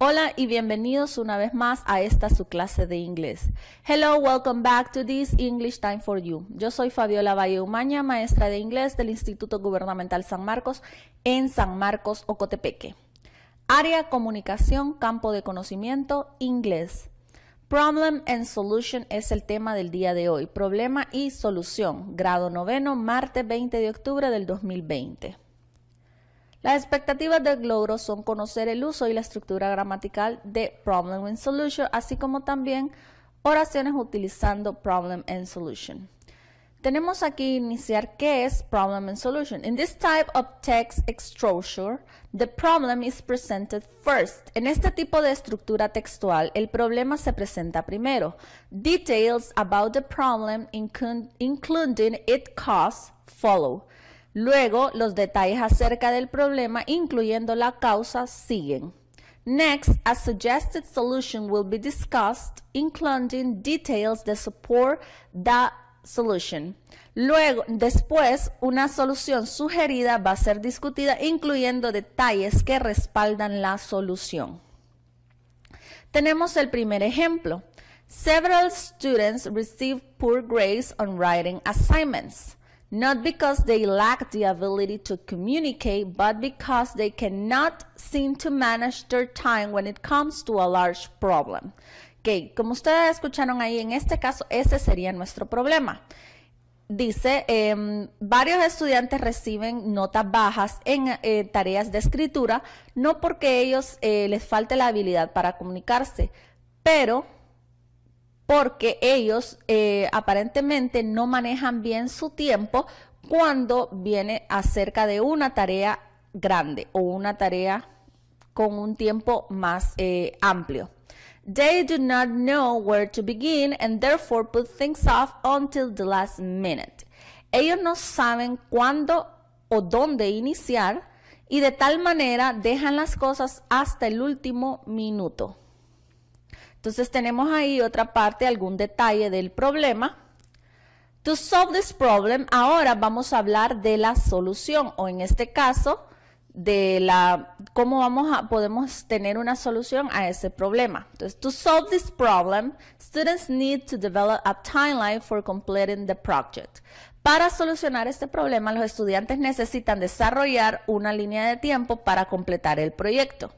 Hola y bienvenidos una vez más a esta su clase de inglés. Hello, welcome back to this English Time for You. Yo soy Fabiola Valle maestra de inglés del Instituto Gubernamental San Marcos en San Marcos, Ocotepeque. Área comunicación, campo de conocimiento, inglés. Problem and Solution es el tema del día de hoy. Problema y solución, grado noveno, martes 20 de octubre del 2020. Las expectativas del logro son conocer el uso y la estructura gramatical de problem and solution, así como también oraciones utilizando problem and solution. Tenemos aquí iniciar qué es problem and solution. In this type of text structure, the problem is presented first. En este tipo de estructura textual, el problema se presenta primero. Details about the problem, including its cause, follow. Luego, los detalles acerca del problema, incluyendo la causa, siguen. Next, a suggested solution will be discussed, including details that support the solution. Luego, después, una solución sugerida va a ser discutida, incluyendo detalles que respaldan la solución. Tenemos el primer ejemplo. Several students received poor grades on writing assignments not because they lack the ability to communicate, but because they cannot seem to manage their time when it comes to a large problem. como ustedes escucharon ahí, en este caso, ese sería nuestro problema. Dice, em, varios estudiantes reciben notas bajas en eh, tareas de escritura, no porque ellos eh, les falte la habilidad para comunicarse, pero porque ellos eh, aparentemente no manejan bien su tiempo cuando viene acerca de una tarea grande o una tarea con un tiempo más eh, amplio. They do not know where to begin and therefore put things off until the last minute. Ellos no saben cuándo o dónde iniciar y de tal manera dejan las cosas hasta el último minuto. Entonces tenemos ahí otra parte, algún detalle del problema. To solve this problem, ahora vamos a hablar de la solución o en este caso de la cómo vamos a podemos tener una solución a ese problema. Entonces, to solve this problem, students need to develop a timeline for completing the project. Para solucionar este problema, los estudiantes necesitan desarrollar una línea de tiempo para completar el proyecto.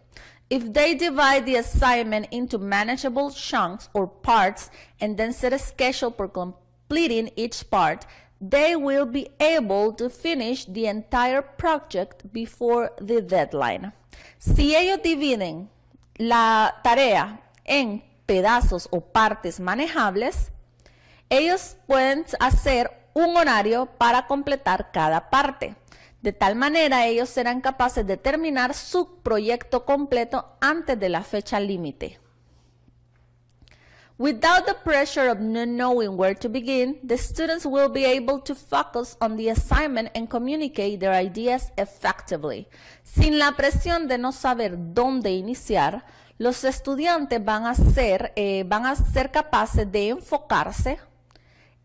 If they divide the assignment into manageable chunks or parts and then set a schedule for completing each part, they will be able to finish the entire project before the deadline. Si ellos dividen la tarea en pedazos o partes manejables, ellos pueden hacer un horario para completar cada parte. De tal manera ellos serán capaces de terminar su proyecto completo antes de la fecha límite. Without the pressure of not knowing where to begin, the students will be able to focus on the assignment and communicate their ideas effectively. Sin la presión de no saber dónde iniciar, los estudiantes van a ser, eh, van a ser capaces de enfocarse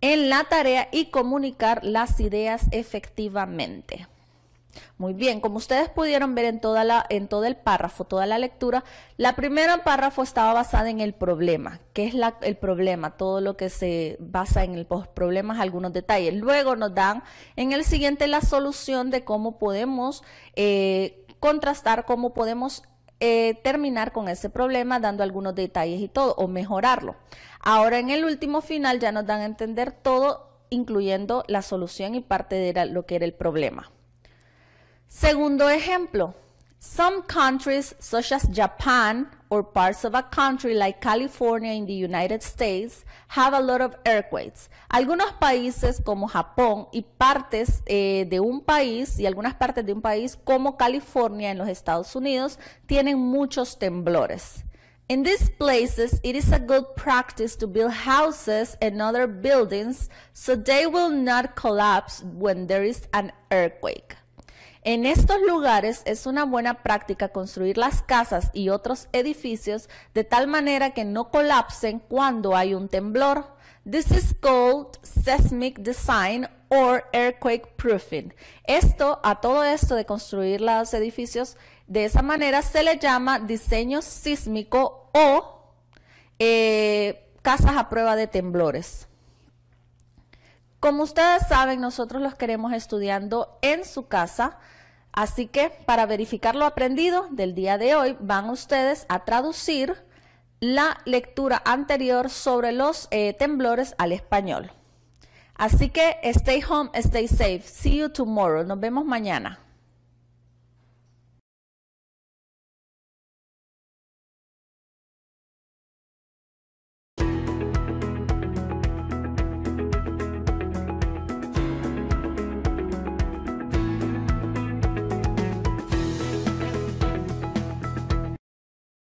en la tarea y comunicar las ideas efectivamente. Muy bien, como ustedes pudieron ver en, toda la, en todo el párrafo, toda la lectura, la primera párrafo estaba basada en el problema, que es el problema, todo lo que se basa en el problemas, algunos detalles. Luego nos dan en el siguiente la solución de cómo podemos eh, contrastar, cómo podemos eh, terminar con ese problema dando algunos detalles y todo, o mejorarlo. Ahora en el último final ya nos dan a entender todo, incluyendo la solución y parte de lo que era el problema. Segundo ejemplo, Some countries, such as Japan or parts of a country like California in the United States, have a lot of earthquakes. Algunos países como Japón y partes eh, de un país y algunas partes de un país como California en los Estados Unidos tienen muchos temblores. In these places, it is a good practice to build houses and other buildings so they will not collapse when there is an earthquake. En estos lugares es una buena práctica construir las casas y otros edificios de tal manera que no colapsen cuando hay un temblor. This is called seismic design or earthquake proofing. Esto, a todo esto de construir los edificios de esa manera, se le llama diseño sísmico o eh, casas a prueba de temblores. Como ustedes saben, nosotros los queremos estudiando en su casa. Así que para verificar lo aprendido del día de hoy, van ustedes a traducir la lectura anterior sobre los eh, temblores al español. Así que stay home, stay safe. See you tomorrow. Nos vemos mañana.